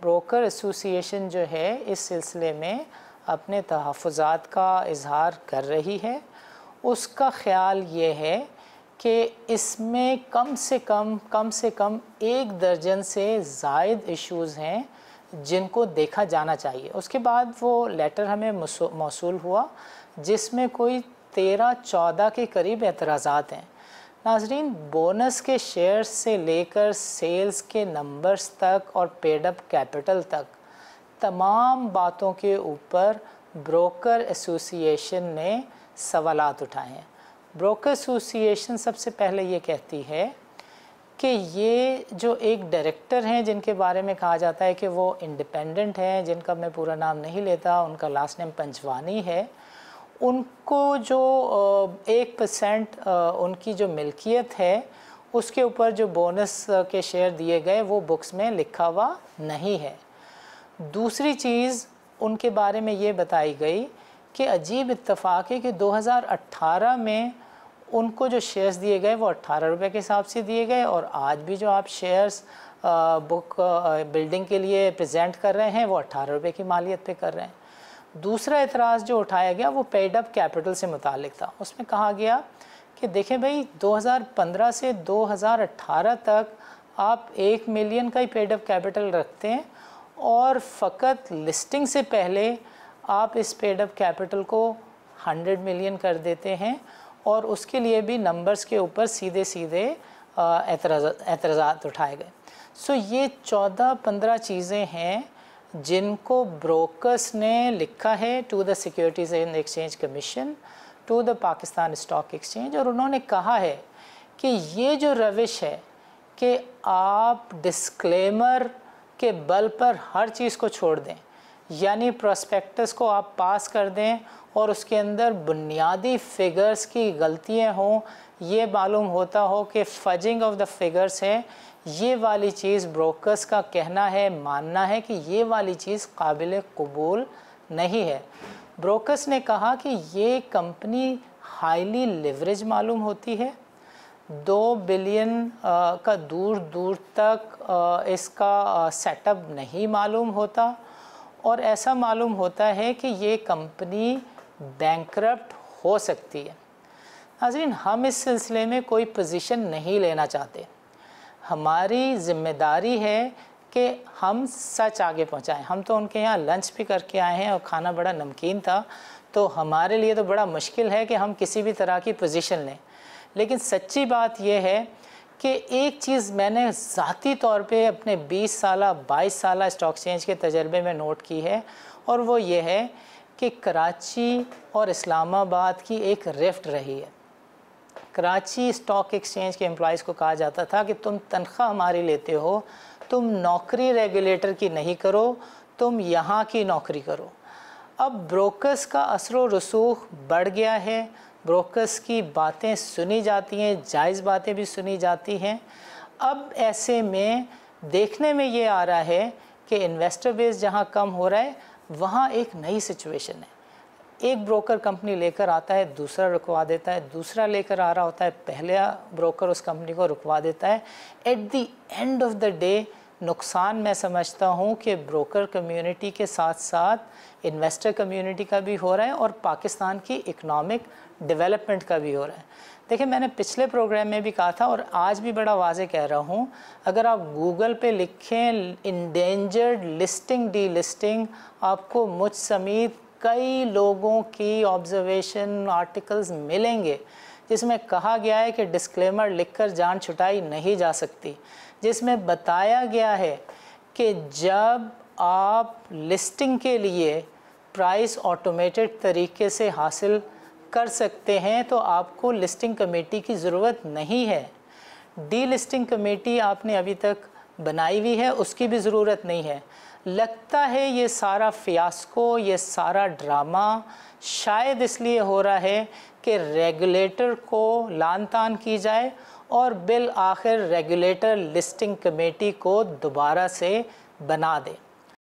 broker association जो है इस सिलसिले में अपने तहफ़ात का इजहार कर रही है उसका ख्याल ये है कि इसमें कम से कम कम से कम एक दर्जन से जायद इश्यूज़ हैं जिनको देखा जाना चाहिए उसके बाद वो लेटर हमें मौसू हुआ जिसमें कोई तेरह चौदह के करीब एतराज़ात हैं नाजरीन बोनस के शेयर से लेकर सेल्स के नंबर्स तक और पेडअप कैपिटल तक तमाम बातों के ऊपर ब्रोकर एसोसिएशन ने सवाल उठाए हैं ब्रोकर एसोसिएशन सबसे पहले ये कहती है कि ये जो एक डायरेक्टर हैं जिनके बारे में कहा जाता है कि वो इंडिपेंडेंट हैं जिनका मैं पूरा नाम नहीं लेता उनका लास्ट नेम पंचवानी है उनको जो एक परसेंट उनकी जो मिल्कियत है उसके ऊपर जो बोनस के शेयर दिए गए वो बुक्स में लिखा हुआ नहीं है दूसरी चीज़ उनके बारे में ये बताई गई कि अजीब इतफाक़ है कि 2018 में उनको जो शेयर्स दिए गए वो अट्ठारह रुपये के हिसाब से दिए गए और आज भी जो आप शेयर्स बुक बिल्डिंग के लिए प्रेजेंट कर रहे हैं वो अट्ठारह रुपये की मालियत पे कर रहे हैं दूसरा एतराज़ जो उठाया गया वो पेड अप कैपिटल से मुतल था उसमें कहा गया कि देखें भाई 2015 से 2018 तक आप एक मिलियन का ही पेड अप कैपिटल रखते हैं और फ़कत लिस्टिंग से पहले आप इस पेड अप कैपिटल को 100 मिलियन कर देते हैं और उसके लिए भी नंबर्स के ऊपर सीधे सीधे एतराज़ एतराज उठाए गए सो ये चौदह पंद्रह चीज़ें हैं जिनको ब्रोकर्स ने लिखा है to the securities and exchange commission to the Pakistan stock exchange और उन्होंने कहा है कि ये जो रविश है कि आप डिस्क्लेमर के बल पर हर चीज़ को छोड़ दें यानी प्रोस्पेक्टस को आप पास कर दें और उसके अंदर बुनियादी फिगर्स की गलतियां हों ये मालूम होता हो कि फजिंग ऑफ द फिगर्स है ये वाली चीज़ ब्रोकर्स का कहना है मानना है कि ये वाली चीज़ काबिल कबूल नहीं है ब्रोकर्स ने कहा कि ये कंपनी हाईली लेवरेज मालूम होती है दो बिलियन का दूर दूर तक इसका सेटअप नहीं मालूम होता और ऐसा मालूम होता है कि ये कंपनी बैंक्रप्ट हो सकती है नाजरीन हम इस सिलसिले में कोई पोजीशन नहीं लेना चाहते हमारी जिम्मेदारी है कि हम सच आगे पहुंचाएं हम तो उनके यहाँ लंच भी करके आए हैं और खाना बड़ा नमकीन था तो हमारे लिए तो बड़ा मुश्किल है कि हम किसी भी तरह की पोजीशन लें लेकिन सच्ची बात यह है कि एक चीज़ मैंने ज़ाती तौर पे अपने 20 साल 22 साल स्टॉक चेंज के तजर्बे में नोट की है और वो ये है कि कराची और इस्लामाबाद की एक रिफ्ट रही है कराची स्टॉक एक्सचेंज के एम्प्लॉज़ को कहा जाता था कि तुम तनख्वाह हमारी लेते हो तुम नौकरी रेगुलेटर की नहीं करो तुम यहाँ की नौकरी करो अब ब्रोकर्स का असर रसूख बढ़ गया है ब्रोकर्स की बातें सुनी जाती हैं जायज़ बातें भी सुनी जाती हैं अब ऐसे में देखने में ये आ रहा है कि इन्वेस्टर बेस जहाँ कम हो रहा है वहाँ एक नई सिचुएशन है एक ब्रोकर कंपनी लेकर आता है दूसरा रुकवा देता है दूसरा लेकर आ रहा होता है पहला ब्रोकर उस कंपनी को रुकवा देता है at the end of the day नुकसान मैं समझता हूँ कि ब्रोकर कम्युनिटी के साथ साथ इन्वेस्टर कम्युनिटी का भी हो रहा है और पाकिस्तान की इकनॉमिक डेवलपमेंट का भी हो रहा है देखिए मैंने पिछले प्रोग्राम में भी कहा था और आज भी बड़ा वाजे कह रहा हूँ अगर आप गूगल पे लिखें इंडेंजर्ड लिस्टिंग डी लिस्टिंग आपको मुझ समेत कई लोगों की ऑब्जर्वेशन आर्टिकल्स मिलेंगे जिसमें कहा गया है कि डिस्क्लेमर लिखकर जान छुटाई नहीं जा सकती जिसमें बताया गया है कि जब आप लिस्टिंग के लिए प्राइस ऑटोमेटेड तरीके से हासिल कर सकते हैं तो आपको लिस्टिंग कमेटी की ज़रूरत नहीं है डी लिस्टिंग कमेटी आपने अभी तक बनाई हुई है उसकी भी ज़रूरत नहीं है लगता है ये सारा फियास्को ये सारा ड्रामा शायद इसलिए हो रहा है कि रेगुलेटर को लान तान की जाए और बिल आखिर रेगुलेटर लिस्टिंग कमेटी को दोबारा से बना दें